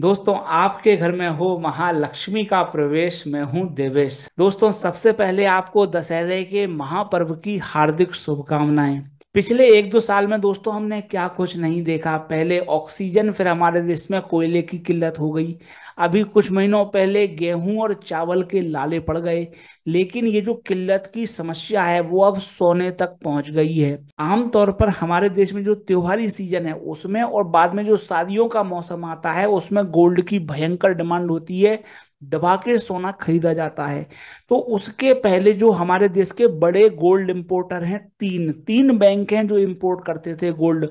दोस्तों आपके घर में हो महालक्ष्मी का प्रवेश मैं हूं देवेश दोस्तों सबसे पहले आपको दशहरे के महापर्व की हार्दिक शुभकामनाएं पिछले एक दो साल में दोस्तों हमने क्या कुछ नहीं देखा पहले ऑक्सीजन फिर हमारे देश में कोयले की किल्लत हो गई अभी कुछ महीनों पहले गेहूं और चावल के लाले पड़ गए लेकिन ये जो किल्लत की समस्या है वो अब सोने तक पहुंच गई है आमतौर पर हमारे देश में जो त्योहारी सीजन है उसमें और बाद में जो शादियों का मौसम आता है उसमें गोल्ड की भयंकर डिमांड होती है दबा के सोना खरीदा जाता है तो उसके पहले जो हमारे देश के बड़े गोल्ड इंपोर्टर हैं तीन तीन बैंक हैं जो इंपोर्ट करते थे गोल्ड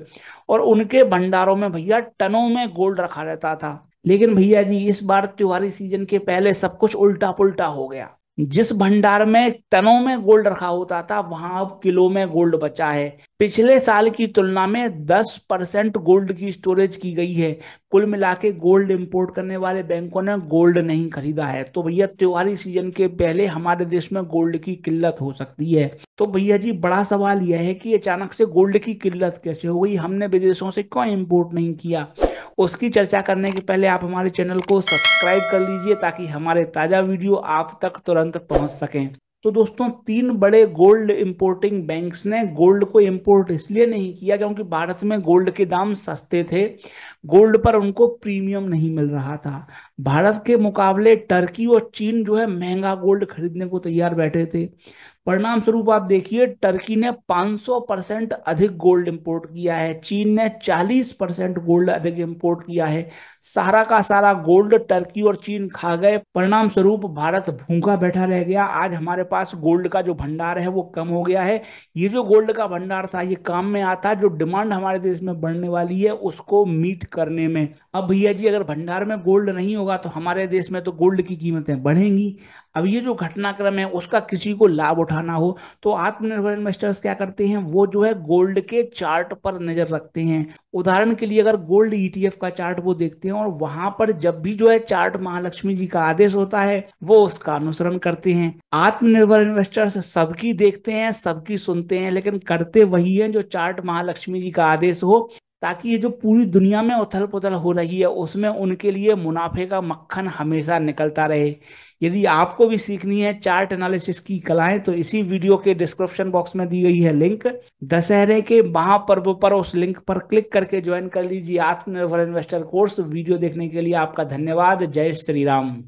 और उनके भंडारों में भैया टनों में गोल्ड रखा रहता था लेकिन भैया जी इस बार त्योहारी सीजन के पहले सब कुछ उल्टा पुल्टा हो गया जिस भंडार में तनों में गोल्ड रखा होता था वहां अब किलो में गोल्ड बचा है पिछले साल की तुलना में 10 परसेंट गोल्ड की स्टोरेज की गई है कुल मिला के गोल्ड इंपोर्ट करने वाले बैंकों ने गोल्ड नहीं खरीदा है तो भैया त्योहारी सीजन के पहले हमारे देश में गोल्ड की किल्लत हो सकती है तो भैया जी बड़ा सवाल यह है कि अचानक से गोल्ड की किल्लत कैसे हो गई हमने विदेशों से क्यों इम्पोर्ट नहीं किया उसकी चर्चा करने के पहले आप हमारे चैनल को सब्सक्राइब कर लीजिए ताकि हमारे ताज़ा वीडियो आप तक तुरंत पहुंच सकें तो दोस्तों तीन बड़े गोल्ड इंपोर्टिंग बैंक्स ने गोल्ड को इंपोर्ट इसलिए नहीं किया क्योंकि भारत में गोल्ड के दाम सस्ते थे गोल्ड पर उनको प्रीमियम नहीं मिल रहा था भारत के मुकाबले टर्की और चीन जो है महंगा गोल्ड खरीदने को तैयार बैठे थे परिणाम स्वरूप आप देखिए टर्की ने 500 परसेंट अधिक गोल्ड इंपोर्ट किया है चीन ने 40 परसेंट गोल्ड अधिक इंपोर्ट किया है सारा का सारा गोल्ड टर्की और चीन खा गए परिणाम स्वरूप भारत भूखा बैठा रह गया आज हमारे पास गोल्ड का जो भंडार है वो कम हो गया है ये जो गोल्ड का भंडार था ये काम में आता जो डिमांड हमारे देश में बढ़ने वाली है उसको मीट करने में अब भैया जी अगर भंडार में गोल्ड नहीं होगा तो हमारे देश में तो गोल्ड की कीमतें बढ़ेंगी अब ये जो घटनाक्रम है उसका किसी को लाभ उठाना हो तो आत्मनिर्भर इन्वेस्टर्स क्या करते हैं वो जो है गोल्ड के चार्ट पर नजर रखते हैं उदाहरण के लिए अगर गोल्ड ईटीएफ e का चार्ट वो देखते हैं और वहां पर जब भी जो है चार्ट महालक्ष्मी जी का आदेश होता है वो उसका अनुसरण करते हैं आत्मनिर्भर इन्वेस्टर्स सबकी देखते हैं सबकी सुनते हैं लेकिन करते वही है जो चार्ट महालक्ष्मी जी का आदेश हो ताकि ये जो पूरी दुनिया में उथल पुथल हो रही है उसमें उनके लिए मुनाफे का मक्खन हमेशा निकलता रहे यदि आपको भी सीखनी है चार्ट एनालिसिस की कलाएं तो इसी वीडियो के डिस्क्रिप्शन बॉक्स में दी गई है लिंक दशहरे के महापर्व पर उस लिंक पर क्लिक करके ज्वाइन कर लीजिए आत्मनिर्भर इन्वेस्टर कोर्स वीडियो देखने के लिए आपका धन्यवाद जय श्री राम